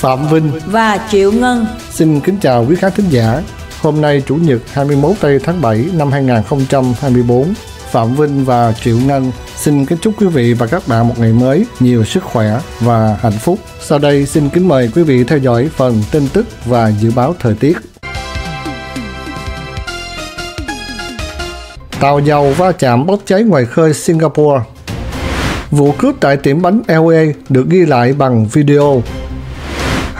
Phạm Vinh và Triệu Ngân. Xin kính chào quý khán thính giả. Hôm nay Chủ nhật 21 tây tháng 7 năm 2024, Phạm Vinh và Triệu Ngân xin kính chúc quý vị và các bạn một ngày mới nhiều sức khỏe và hạnh phúc. Sau đây xin kính mời quý vị theo dõi phần tin tức và dự báo thời tiết. Tàu dầu va chạm bốc cháy ngoài khơi Singapore Vụ cướp tại tiệm bánh LA được ghi lại bằng video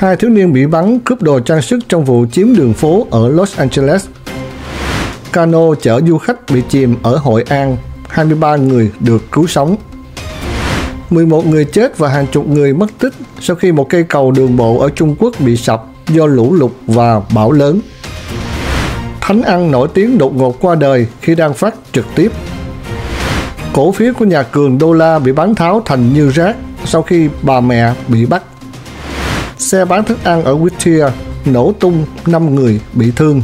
hai thiếu niên bị bắn cướp đồ trang sức trong vụ chiếm đường phố ở Los Angeles. Cano chở du khách bị chìm ở Hội An, 23 người được cứu sống. 11 người chết và hàng chục người mất tích sau khi một cây cầu đường bộ ở Trung Quốc bị sập do lũ lụt và bão lớn. Thánh ăn nổi tiếng đột ngột qua đời khi đang phát trực tiếp. Cổ phiếu của nhà cường đô la bị bán tháo thành như rác sau khi bà mẹ bị bắt xe bán thức ăn ở Whittier nổ tung 5 người bị thương.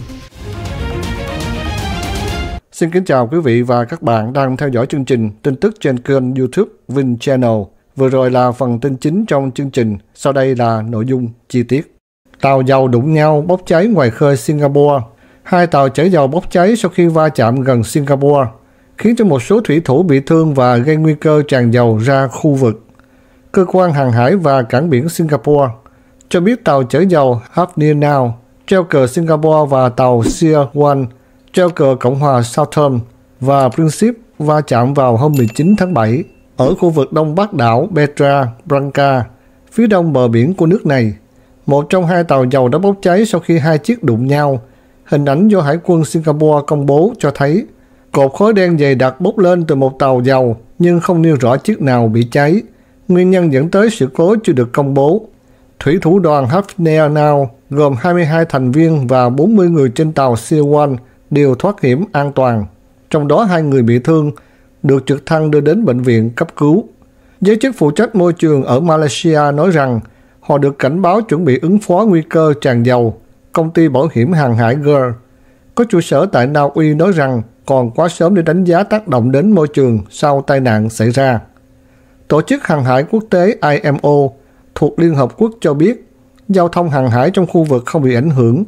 Xin kính chào quý vị và các bạn đang theo dõi chương trình tin tức trên kênh YouTube Vin Channel. Vừa rồi là phần tin chính trong chương trình, sau đây là nội dung chi tiết. Tàu dầu đụng nhau bốc cháy ngoài khơi Singapore. Hai tàu chở dầu bốc cháy sau khi va chạm gần Singapore, khiến cho một số thủy thủ bị thương và gây nguy cơ tràn dầu ra khu vực. Cơ quan hàng hải và cảng biển Singapore cho biết tàu chở dầu Hafnia Now treo cờ Singapore và tàu Sear One treo cờ Cộng hòa Southern và Princip va chạm vào hôm 19 tháng 7 ở khu vực đông bắc đảo Petra Branca, phía đông bờ biển của nước này. Một trong hai tàu dầu đã bốc cháy sau khi hai chiếc đụng nhau. Hình ảnh do Hải quân Singapore công bố cho thấy cột khói đen dày đặc bốc lên từ một tàu dầu nhưng không nêu rõ chiếc nào bị cháy. Nguyên nhân dẫn tới sự cố chưa được công bố thủy thủ đoàn Hafner Now gồm 22 thành viên và 40 người trên tàu C1 đều thoát hiểm an toàn, trong đó hai người bị thương, được trực thăng đưa đến bệnh viện cấp cứu. Giới chức phụ trách môi trường ở Malaysia nói rằng họ được cảnh báo chuẩn bị ứng phó nguy cơ tràn dầu. Công ty bảo hiểm hàng hải GER có trụ sở tại Na Uy nói rằng còn quá sớm để đánh giá tác động đến môi trường sau tai nạn xảy ra. Tổ chức Hàng hải Quốc tế IMO thuộc Liên Hợp Quốc cho biết giao thông hàng hải trong khu vực không bị ảnh hưởng,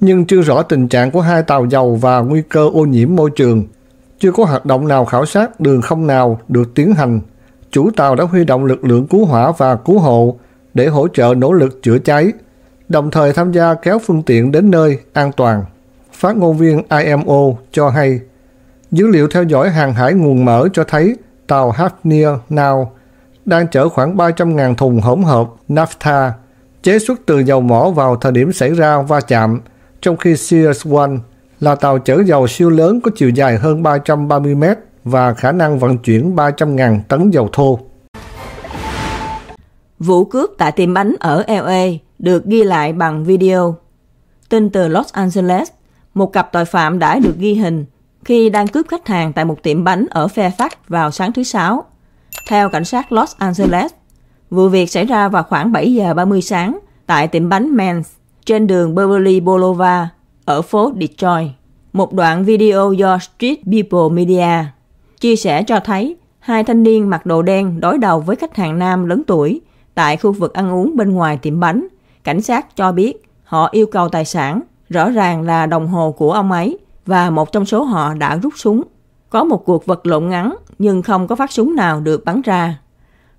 nhưng chưa rõ tình trạng của hai tàu dầu và nguy cơ ô nhiễm môi trường. Chưa có hoạt động nào khảo sát đường không nào được tiến hành. Chủ tàu đã huy động lực lượng cứu hỏa và cứu hộ để hỗ trợ nỗ lực chữa cháy, đồng thời tham gia kéo phương tiện đến nơi an toàn. Phát ngôn viên IMO cho hay, dữ liệu theo dõi hàng hải nguồn mở cho thấy tàu Hafnir Now đang chở khoảng 300.000 thùng hỗn hợp naphtha chế xuất từ dầu mỏ vào thời điểm xảy ra va chạm, trong khi Sears One là tàu chở dầu siêu lớn có chiều dài hơn 330 mét và khả năng vận chuyển 300.000 tấn dầu thô. Vụ cướp tại tiệm bánh ở LA được ghi lại bằng video. Tin từ Los Angeles, một cặp tội phạm đã được ghi hình khi đang cướp khách hàng tại một tiệm bánh ở Fairfax vào sáng thứ Sáu. Theo cảnh sát Los Angeles, vụ việc xảy ra vào khoảng 7 giờ 30 sáng tại tiệm bánh Men's trên đường Beverly Boulevard ở phố Detroit. Một đoạn video do Street People Media chia sẻ cho thấy hai thanh niên mặc đồ đen đối đầu với khách hàng nam lớn tuổi tại khu vực ăn uống bên ngoài tiệm bánh. Cảnh sát cho biết họ yêu cầu tài sản, rõ ràng là đồng hồ của ông ấy và một trong số họ đã rút súng có một cuộc vật lộn ngắn nhưng không có phát súng nào được bắn ra.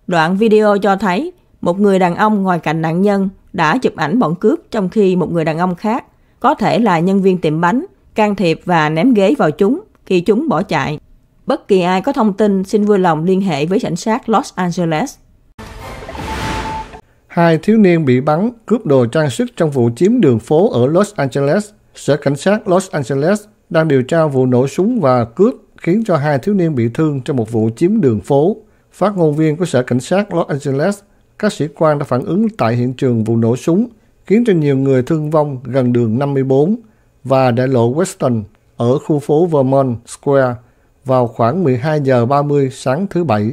Đoạn video cho thấy một người đàn ông ngoài cạnh nạn nhân đã chụp ảnh bọn cướp trong khi một người đàn ông khác, có thể là nhân viên tiệm bánh, can thiệp và ném ghế vào chúng khi chúng bỏ chạy. Bất kỳ ai có thông tin xin vui lòng liên hệ với cảnh sát Los Angeles. Hai thiếu niên bị bắn cướp đồ trang sức trong vụ chiếm đường phố ở Los Angeles. Sở Cảnh sát Los Angeles đang điều tra vụ nổ súng và cướp khiến cho hai thiếu niên bị thương trong một vụ chiếm đường phố. Phát ngôn viên của Sở Cảnh sát Los Angeles, các sĩ quan đã phản ứng tại hiện trường vụ nổ súng, khiến cho nhiều người thương vong gần đường 54 và đại lộ Weston ở khu phố Vermont Square vào khoảng 12 giờ 30 sáng thứ Bảy.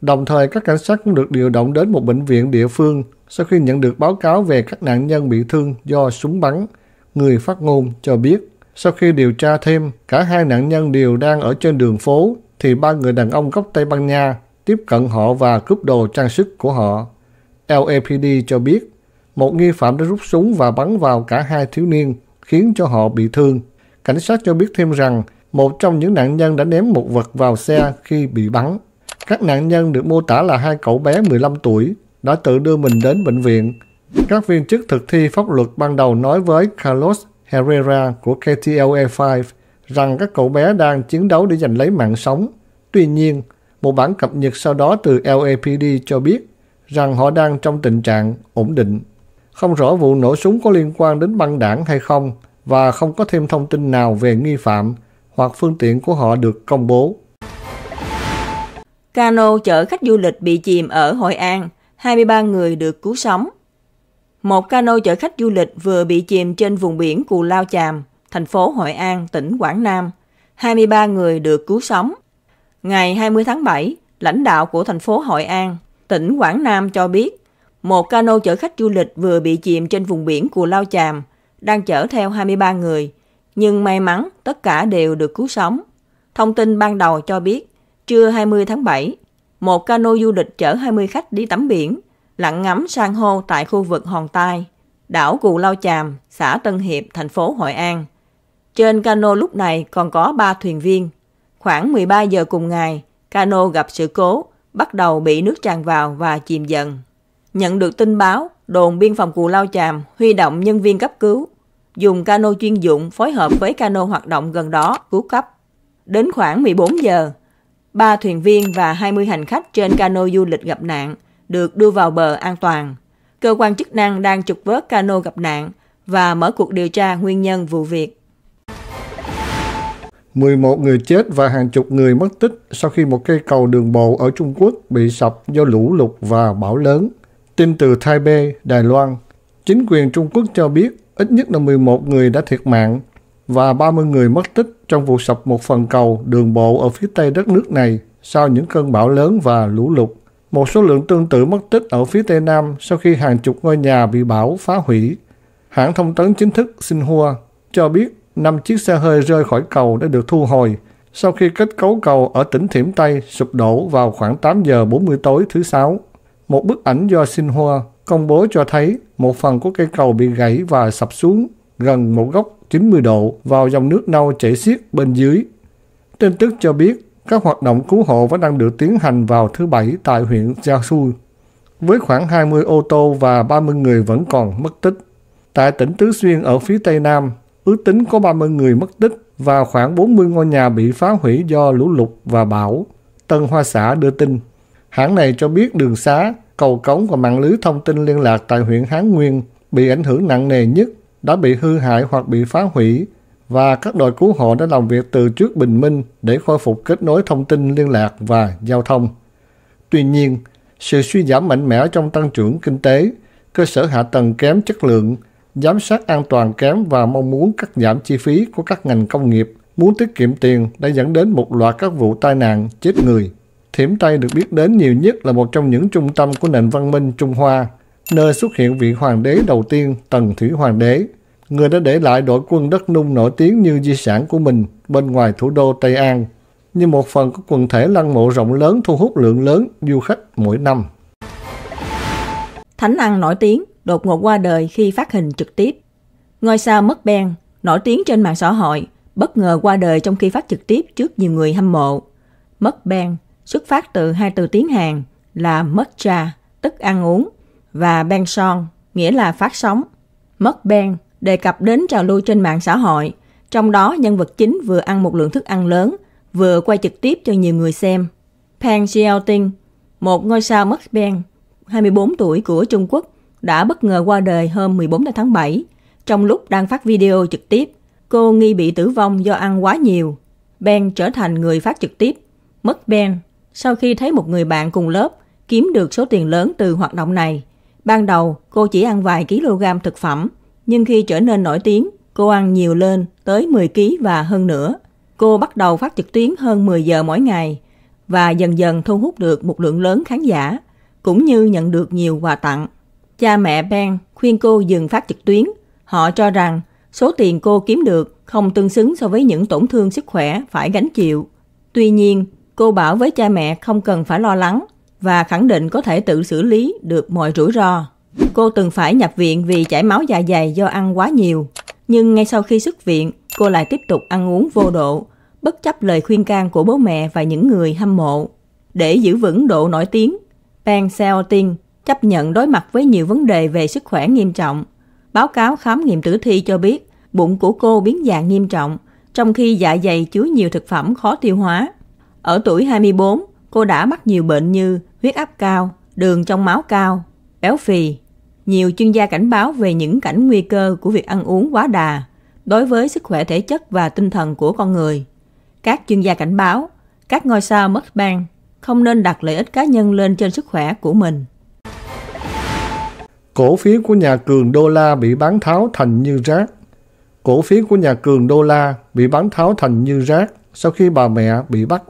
Đồng thời, các cảnh sát cũng được điều động đến một bệnh viện địa phương sau khi nhận được báo cáo về các nạn nhân bị thương do súng bắn. Người phát ngôn cho biết sau khi điều tra thêm, cả hai nạn nhân đều đang ở trên đường phố, thì ba người đàn ông gốc Tây Ban Nha tiếp cận họ và cướp đồ trang sức của họ. LAPD cho biết, một nghi phạm đã rút súng và bắn vào cả hai thiếu niên, khiến cho họ bị thương. Cảnh sát cho biết thêm rằng, một trong những nạn nhân đã ném một vật vào xe khi bị bắn. Các nạn nhân được mô tả là hai cậu bé 15 tuổi, đã tự đưa mình đến bệnh viện. Các viên chức thực thi pháp luật ban đầu nói với Carlos Herrera của KTLA5 e rằng các cậu bé đang chiến đấu để giành lấy mạng sống. Tuy nhiên, một bản cập nhật sau đó từ LAPD cho biết rằng họ đang trong tình trạng ổn định. Không rõ vụ nổ súng có liên quan đến băng đảng hay không và không có thêm thông tin nào về nghi phạm hoặc phương tiện của họ được công bố. Cano chở khách du lịch bị chìm ở Hội An, 23 người được cứu sống. Một cano chở khách du lịch vừa bị chìm trên vùng biển Cù Lao Chàm, thành phố Hội An, tỉnh Quảng Nam. 23 người được cứu sống. Ngày 20 tháng 7, lãnh đạo của thành phố Hội An, tỉnh Quảng Nam cho biết, một cano chở khách du lịch vừa bị chìm trên vùng biển Cù Lao Chàm, đang chở theo 23 người, nhưng may mắn tất cả đều được cứu sống. Thông tin ban đầu cho biết, trưa 20 tháng 7, một cano du lịch chở 20 khách đi tắm biển – lặng ngắm san hô tại khu vực Hòn Tai, đảo Cù Lao Chàm, xã Tân Hiệp, thành phố Hội An. Trên cano lúc này còn có 3 thuyền viên. Khoảng 13 giờ cùng ngày, cano gặp sự cố, bắt đầu bị nước tràn vào và chìm dần. Nhận được tin báo, đồn biên phòng Cù Lao Chàm huy động nhân viên cấp cứu, dùng cano chuyên dụng phối hợp với cano hoạt động gần đó cứu cấp. Đến khoảng 14 giờ, ba thuyền viên và 20 hành khách trên cano du lịch gặp nạn – được đưa vào bờ an toàn. Cơ quan chức năng đang trục vớt cano gặp nạn và mở cuộc điều tra nguyên nhân vụ việc. 11 người chết và hàng chục người mất tích sau khi một cây cầu đường bộ ở Trung Quốc bị sập do lũ lụt và bão lớn. Tin từ Taipei, Đài Loan, chính quyền Trung Quốc cho biết ít nhất là 11 người đã thiệt mạng và 30 người mất tích trong vụ sập một phần cầu đường bộ ở phía tây đất nước này sau những cơn bão lớn và lũ lụt. Một số lượng tương tự mất tích ở phía Tây Nam sau khi hàng chục ngôi nhà bị bão phá hủy. Hãng thông tấn chính thức Xinhua cho biết 5 chiếc xe hơi rơi khỏi cầu đã được thu hồi sau khi kết cấu cầu ở tỉnh Thiểm Tây sụp đổ vào khoảng 8 giờ 40 tối thứ Sáu. Một bức ảnh do Xinhua công bố cho thấy một phần của cây cầu bị gãy và sập xuống gần một góc 90 độ vào dòng nước nâu chảy xiết bên dưới. Tin tức cho biết các hoạt động cứu hộ vẫn đang được tiến hành vào thứ Bảy tại huyện Gia Jiasu, với khoảng 20 ô tô và 30 người vẫn còn mất tích. Tại tỉnh Tứ Xuyên ở phía Tây Nam, ước tính có 30 người mất tích và khoảng 40 ngôi nhà bị phá hủy do lũ lụt và bão. Tân Hoa Xã đưa tin. Hãng này cho biết đường xá, cầu cống và mạng lưới thông tin liên lạc tại huyện Hán Nguyên bị ảnh hưởng nặng nề nhất đã bị hư hại hoặc bị phá hủy và các đội cứu hộ đã làm việc từ trước bình minh để khôi phục kết nối thông tin liên lạc và giao thông. Tuy nhiên, sự suy giảm mạnh mẽ trong tăng trưởng kinh tế, cơ sở hạ tầng kém chất lượng, giám sát an toàn kém và mong muốn cắt giảm chi phí của các ngành công nghiệp, muốn tiết kiệm tiền đã dẫn đến một loạt các vụ tai nạn chết người. Thiểm Tây được biết đến nhiều nhất là một trong những trung tâm của nền văn minh Trung Hoa, nơi xuất hiện vị hoàng đế đầu tiên Tần Thủy Hoàng đế người đã để lại đội quân đất nung nổi tiếng như di sản của mình bên ngoài thủ đô Tây An, như một phần của quần thể lăng mộ rộng lớn thu hút lượng lớn du khách mỗi năm. Thánh ăn nổi tiếng đột ngột qua đời khi phát hình trực tiếp. Ngôi sao mất Ben, nổi tiếng trên mạng xã hội, bất ngờ qua đời trong khi phát trực tiếp trước nhiều người hâm mộ. Mất Ben xuất phát từ hai từ tiếng Hàn là mất trà, tức ăn uống, và ben son, nghĩa là phát sóng. Mất Ben đề cập đến trào lưu trên mạng xã hội, trong đó nhân vật chính vừa ăn một lượng thức ăn lớn, vừa quay trực tiếp cho nhiều người xem. Pang Xiaoting, một ngôi sao mất mukbang 24 tuổi của Trung Quốc, đã bất ngờ qua đời hôm 14 tháng 7. Trong lúc đang phát video trực tiếp, cô nghi bị tử vong do ăn quá nhiều. Ben trở thành người phát trực tiếp. Mất Ben, sau khi thấy một người bạn cùng lớp kiếm được số tiền lớn từ hoạt động này, ban đầu cô chỉ ăn vài kg thực phẩm, nhưng khi trở nên nổi tiếng, cô ăn nhiều lên, tới 10kg và hơn nữa. Cô bắt đầu phát trực tuyến hơn 10 giờ mỗi ngày và dần dần thu hút được một lượng lớn khán giả, cũng như nhận được nhiều quà tặng. Cha mẹ Ben khuyên cô dừng phát trực tuyến. Họ cho rằng số tiền cô kiếm được không tương xứng so với những tổn thương sức khỏe phải gánh chịu. Tuy nhiên, cô bảo với cha mẹ không cần phải lo lắng và khẳng định có thể tự xử lý được mọi rủi ro. Cô từng phải nhập viện vì chảy máu dạ dày do ăn quá nhiều. Nhưng ngay sau khi xuất viện, cô lại tiếp tục ăn uống vô độ, bất chấp lời khuyên can của bố mẹ và những người hâm mộ. Để giữ vững độ nổi tiếng, Pang Seoting chấp nhận đối mặt với nhiều vấn đề về sức khỏe nghiêm trọng. Báo cáo khám nghiệm tử thi cho biết bụng của cô biến dạng nghiêm trọng, trong khi dạ dày chứa nhiều thực phẩm khó tiêu hóa. Ở tuổi 24, cô đã mắc nhiều bệnh như huyết áp cao, đường trong máu cao, béo phì, nhiều chuyên gia cảnh báo về những cảnh nguy cơ của việc ăn uống quá đà đối với sức khỏe thể chất và tinh thần của con người. Các chuyên gia cảnh báo, các ngôi sao mukbang không nên đặt lợi ích cá nhân lên trên sức khỏe của mình. Cổ phiếu của nhà cường đô la bị bán tháo thành như rác. Cổ phiếu của nhà cường đô la bị bán tháo thành như rác sau khi bà mẹ bị bắt.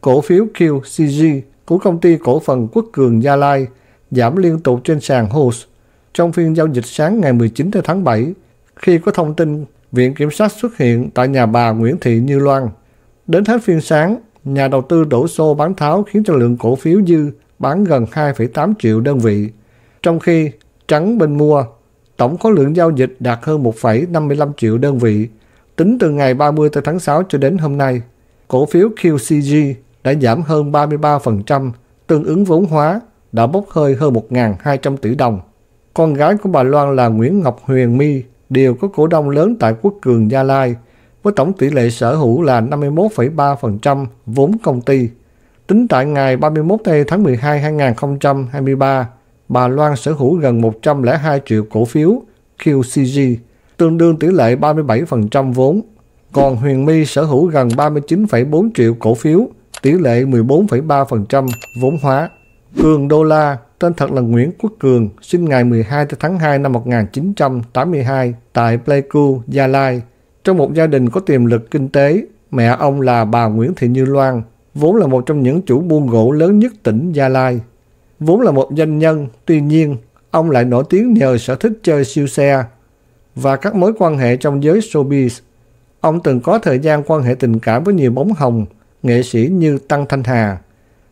Cổ phiếu QCG của công ty cổ phần Quốc Cường Gia Lai giảm liên tục trên sàn HOSE trong phiên giao dịch sáng ngày 19 tháng 7 khi có thông tin Viện Kiểm sát xuất hiện tại nhà bà Nguyễn Thị Như Loan. Đến hết phiên sáng, nhà đầu tư đổ xô bán tháo khiến cho lượng cổ phiếu dư bán gần 2,8 triệu đơn vị. Trong khi trắng bên mua, tổng khối lượng giao dịch đạt hơn 1,55 triệu đơn vị. Tính từ ngày 30 tháng 6 cho đến hôm nay, cổ phiếu QCG đã giảm hơn 33%, tương ứng vốn hóa đã bốc hơi hơn 1.200 tỷ đồng. Con gái của bà Loan là Nguyễn Ngọc Huyền My đều có cổ đông lớn tại Quốc Cường Gia Lai với tổng tỷ lệ sở hữu là 51,3% vốn công ty. Tính tại ngày 31 tháng 12 2023, bà Loan sở hữu gần 102 triệu cổ phiếu QCG, tương đương tỷ lệ 37% vốn. Còn Huyền My sở hữu gần 39,4 triệu cổ phiếu, tỷ lệ 14,3% vốn hóa. Cường Đô La, tên thật là Nguyễn Quốc Cường, sinh ngày 12 tháng 2 năm 1982 tại Pleiku, Gia Lai. Trong một gia đình có tiềm lực kinh tế, mẹ ông là bà Nguyễn Thị Như Loan, vốn là một trong những chủ buôn gỗ lớn nhất tỉnh Gia Lai. Vốn là một doanh nhân, tuy nhiên, ông lại nổi tiếng nhờ sở thích chơi siêu xe và các mối quan hệ trong giới showbiz. Ông từng có thời gian quan hệ tình cảm với nhiều bóng hồng, nghệ sĩ như Tăng Thanh Hà,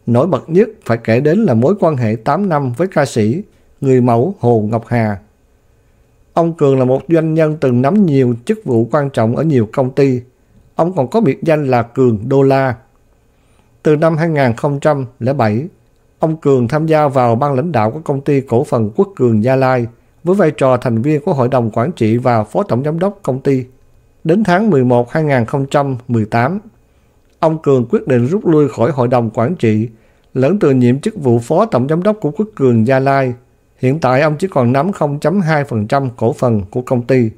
Nổi bật nhất phải kể đến là mối quan hệ 8 năm với ca sĩ, người mẫu Hồ Ngọc Hà. Ông Cường là một doanh nhân từng nắm nhiều chức vụ quan trọng ở nhiều công ty. Ông còn có biệt danh là Cường Đô La. Từ năm 2007, ông Cường tham gia vào ban lãnh đạo của công ty cổ phần Quốc Cường Gia Lai với vai trò thành viên của Hội đồng Quản trị và Phó Tổng Giám đốc công ty. Đến tháng 11 2018, ông Cường quyết định rút lui khỏi Hội đồng Quản trị lẫn từ nhiệm chức vụ phó tổng giám đốc của Quốc Cường Gia Lai. Hiện tại ông chỉ còn nắm 0.2% cổ phần của công ty.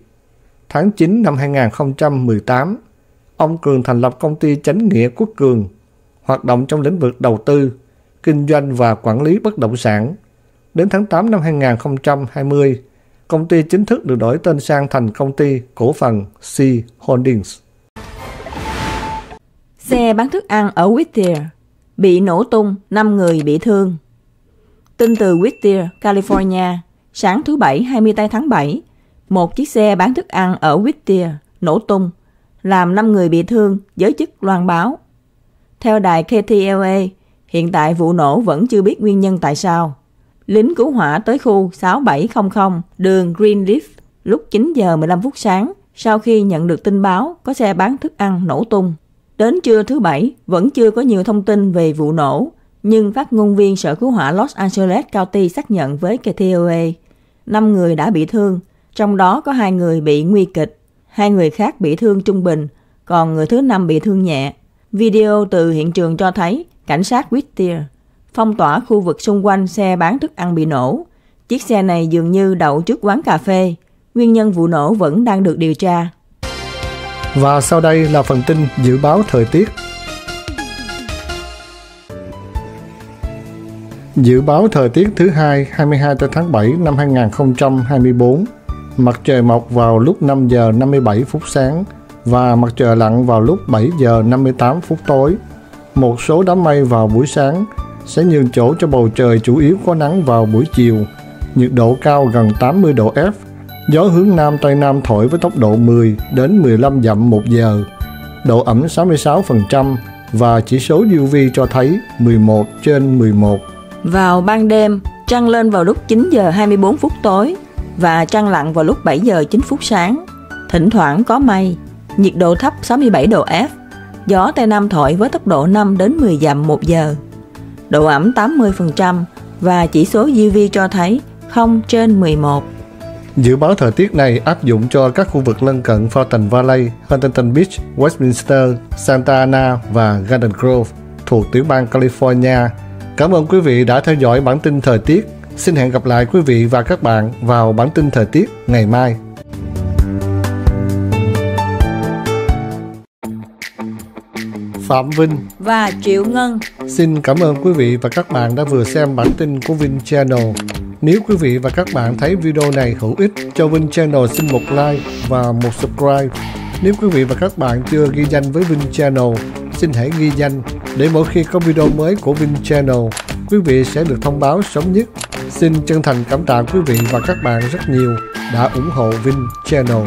Tháng 9 năm 2018, ông Cường thành lập công ty chánh nghĩa Quốc Cường, hoạt động trong lĩnh vực đầu tư, kinh doanh và quản lý bất động sản. Đến tháng 8 năm 2020, công ty chính thức được đổi tên sang thành công ty cổ phần C Holdings. Xe bán thức ăn ở Whittier bị nổ tung, 5 người bị thương. Tin từ Whittier, California, sáng thứ Bảy 20 tháng 7, một chiếc xe bán thức ăn ở Whittier nổ tung, làm 5 người bị thương, giới chức loan báo. Theo đài KTLA, hiện tại vụ nổ vẫn chưa biết nguyên nhân tại sao. Lính cứu hỏa tới khu 6700 đường Greenleaf lúc 9 giờ 15 phút sáng sau khi nhận được tin báo có xe bán thức ăn nổ tung. Đến trưa thứ Bảy, vẫn chưa có nhiều thông tin về vụ nổ, nhưng phát ngôn viên Sở Cứu hỏa Los Angeles County xác nhận với KTOA 5 người đã bị thương, trong đó có hai người bị nguy kịch, hai người khác bị thương trung bình, còn người thứ năm bị thương nhẹ. Video từ hiện trường cho thấy cảnh sát Whittier phong tỏa khu vực xung quanh xe bán thức ăn bị nổ. Chiếc xe này dường như đậu trước quán cà phê. Nguyên nhân vụ nổ vẫn đang được điều tra. Và sau đây là phần tin dự báo thời tiết. Dự báo thời tiết thứ hai 22 tháng 7 năm 2024 Mặt trời mọc vào lúc 5 giờ 57 phút sáng và mặt trời lặn vào lúc 7 giờ 58 phút tối. Một số đám mây vào buổi sáng sẽ nhường chỗ cho bầu trời chủ yếu có nắng vào buổi chiều. Nhiệt độ cao gần 80 độ F Gió hướng Nam Tây Nam thổi với tốc độ 10 đến 15 dặm một giờ, độ ẩm 66% và chỉ số UV cho thấy 11 trên 11. Vào ban đêm, trăng lên vào lúc 9 giờ 24 phút tối và trăng lặn vào lúc 7 giờ 9 phút sáng. Thỉnh thoảng có mây, nhiệt độ thấp 67 độ F, gió Tây Nam thổi với tốc độ 5 đến 10 dặm một giờ. Độ ẩm 80% và chỉ số UV cho thấy 0 trên 11. Dự báo thời tiết này áp dụng cho các khu vực lân cận Fountain Valley, Huntington Beach, Westminster, Santa Ana và Garden Grove thuộc tiểu bang California. Cảm ơn quý vị đã theo dõi bản tin thời tiết. Xin hẹn gặp lại quý vị và các bạn vào bản tin thời tiết ngày mai. Phạm Vinh và Triệu Ngân. Xin cảm ơn quý vị và các bạn đã vừa xem bản tin của Vinh Channel. Nếu quý vị và các bạn thấy video này hữu ích, cho Vinh Channel xin một like và một subscribe. Nếu quý vị và các bạn chưa ghi danh với Vinh Channel, xin hãy ghi danh để mỗi khi có video mới của Vinh Channel, quý vị sẽ được thông báo sớm nhất. Xin chân thành cảm tạ quý vị và các bạn rất nhiều đã ủng hộ Vinh Channel.